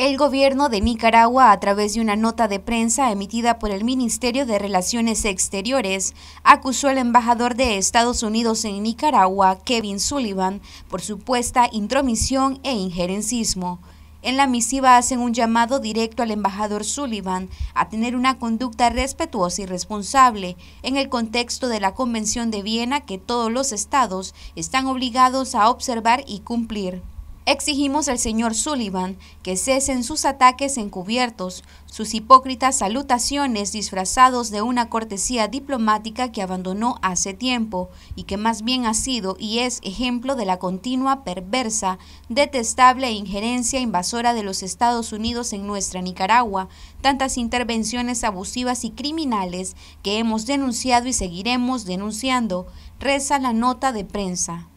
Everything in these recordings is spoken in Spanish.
El gobierno de Nicaragua, a través de una nota de prensa emitida por el Ministerio de Relaciones Exteriores, acusó al embajador de Estados Unidos en Nicaragua, Kevin Sullivan, por supuesta intromisión e injerencismo. En la misiva hacen un llamado directo al embajador Sullivan a tener una conducta respetuosa y responsable en el contexto de la Convención de Viena que todos los estados están obligados a observar y cumplir. Exigimos al señor Sullivan que cesen sus ataques encubiertos, sus hipócritas salutaciones disfrazados de una cortesía diplomática que abandonó hace tiempo y que más bien ha sido y es ejemplo de la continua, perversa, detestable e injerencia invasora de los Estados Unidos en nuestra Nicaragua, tantas intervenciones abusivas y criminales que hemos denunciado y seguiremos denunciando, reza la nota de prensa.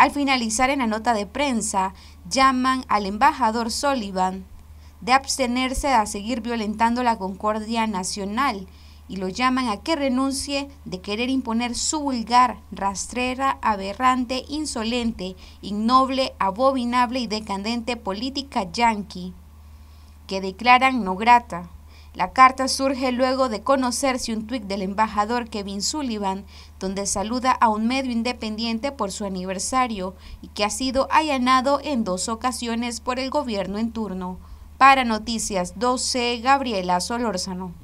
Al finalizar en la nota de prensa, llaman al embajador Sullivan de abstenerse de seguir violentando la concordia nacional y lo llaman a que renuncie de querer imponer su vulgar, rastrera, aberrante, insolente, ignoble, abominable y decadente política yanqui, que declaran no grata. La carta surge luego de conocerse un tuit del embajador Kevin Sullivan, donde saluda a un medio independiente por su aniversario y que ha sido allanado en dos ocasiones por el gobierno en turno. Para Noticias 12, Gabriela Solórzano.